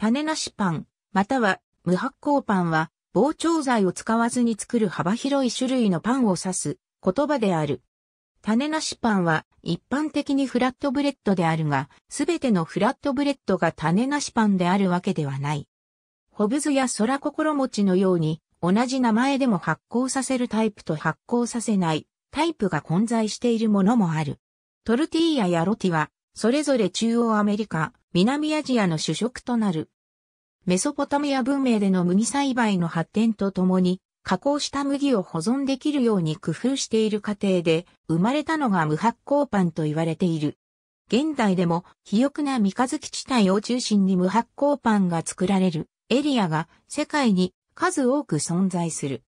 種なしパン、または無発酵パンは、膨張剤を使わずに作る幅広い種類のパンを指す言葉である。種なしパンは一般的にフラットブレッドであるが、すべてのフラットブレッドが種なしパンであるわけではない。ホブズや空心餅のように、同じ名前でも発酵させるタイプと発酵させないタイプが混在しているものもある。トルティーヤやロティはそれぞれ中央アメリカ、南アジアの主食となる。メソポタミア文明での麦栽培の発展とともに、加工した麦を保存できるように工夫している過程で、生まれたのが無発酵パンと言われている。現代でも、肥沃な三日月地帯を中心に無発酵パンが作られるエリアが世界に数多く存在する。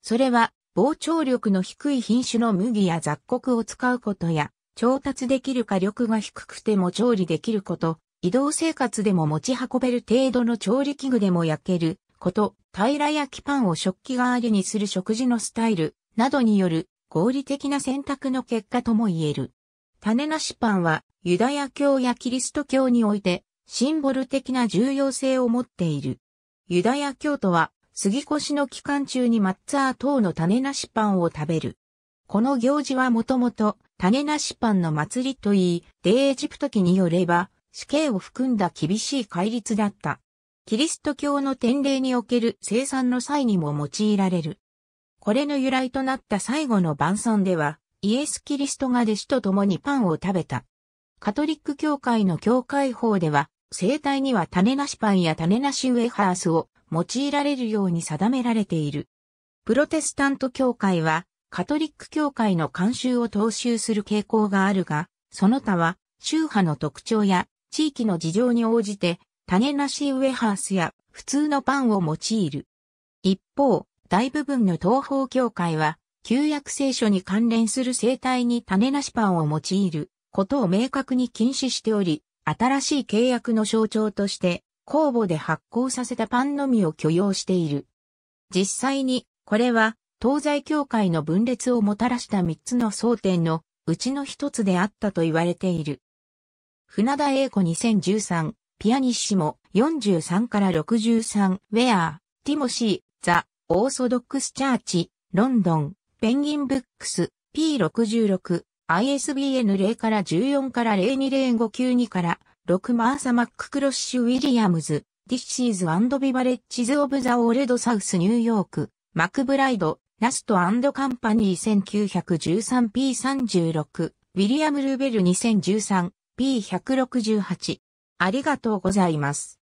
それは、膨張力の低い品種の麦や雑穀を使うことや、調達できる火力が低くても調理できること、移動生活でも持ち運べる程度の調理器具でも焼けること、平焼きパンを食器代わりにする食事のスタイルなどによる合理的な選択の結果とも言える。種なしパンはユダヤ教やキリスト教においてシンボル的な重要性を持っている。ユダヤ教徒は杉越の期間中にマッツァー等の種なしパンを食べる。この行事はもともと種なしパンの祭りといい、デエジプト記によれば、死刑を含んだ厳しい戒律だった。キリスト教の典礼における生産の際にも用いられる。これの由来となった最後の晩餐では、イエス・キリストが弟子と共にパンを食べた。カトリック教会の教会法では、生体には種なしパンや種なしウェハースを用いられるように定められている。プロテスタント教会は、カトリック教会の慣習を踏襲する傾向があるが、その他は、宗派の特徴や地域の事情に応じて、種なしウェハースや普通のパンを用いる。一方、大部分の東方教会は、旧約聖書に関連する生態に種なしパンを用いることを明確に禁止しており、新しい契約の象徴として、公募で発行させたパンのみを許容している。実際に、これは東西教会の分裂をもたらした三つの争点のうちの一つであったと言われている。船田英子2013、ピアニッシモ43から63、ウェア、ティモシー、ザ、オーソドックスチャーチ、ロンドン、ペンギンブックス、P66、ISBN 0から14から02059から6マーサ・マック・クロッシュ・ウィリアムズ、ディッシーズ・ビバレッジズ・オブ・ザ・オールド・サウス・ニューヨーク、マクブライド、ラストカンパニー 1913P36、ウィリアム・ルーベル 2013P168。ありがとうございます。